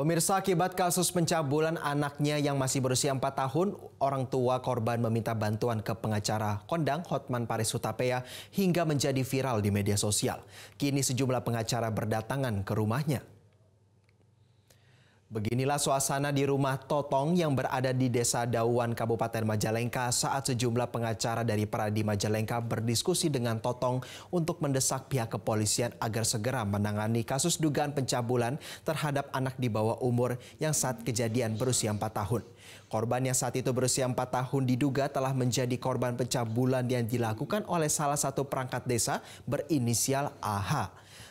Pemirsa, akibat kasus pencabulan anaknya yang masih berusia 4 tahun, orang tua korban meminta bantuan ke pengacara kondang Hotman Paris Hutapea hingga menjadi viral di media sosial. Kini sejumlah pengacara berdatangan ke rumahnya. Beginilah suasana di rumah Totong yang berada di Desa Dawan, Kabupaten Majalengka saat sejumlah pengacara dari Peradi Majalengka berdiskusi dengan Totong untuk mendesak pihak kepolisian agar segera menangani kasus dugaan pencabulan terhadap anak di bawah umur yang saat kejadian berusia 4 tahun. Korban yang saat itu berusia 4 tahun diduga telah menjadi korban pencabulan yang dilakukan oleh salah satu perangkat desa berinisial AH.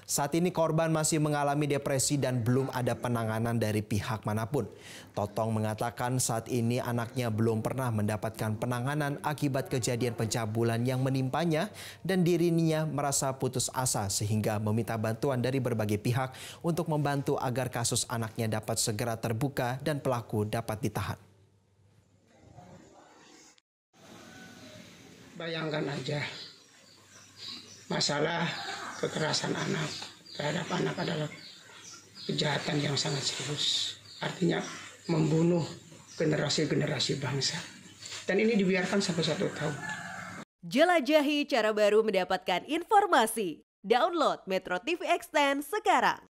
Saat ini korban masih mengalami depresi dan belum ada penanganan dari pihak manapun. Totong mengatakan saat ini anaknya belum pernah mendapatkan penanganan akibat kejadian pencabulan yang menimpanya dan dirinya merasa putus asa sehingga meminta bantuan dari berbagai pihak untuk membantu agar kasus anaknya dapat segera terbuka dan pelaku dapat ditahan. Bayangkan aja masalah kekerasan anak terhadap anak adalah kejahatan yang sangat serius. Artinya membunuh generasi-generasi bangsa. Dan ini dibiarkan sampai satu tahun. Jelajahi cara baru mendapatkan informasi. Download Metro TV Extend sekarang.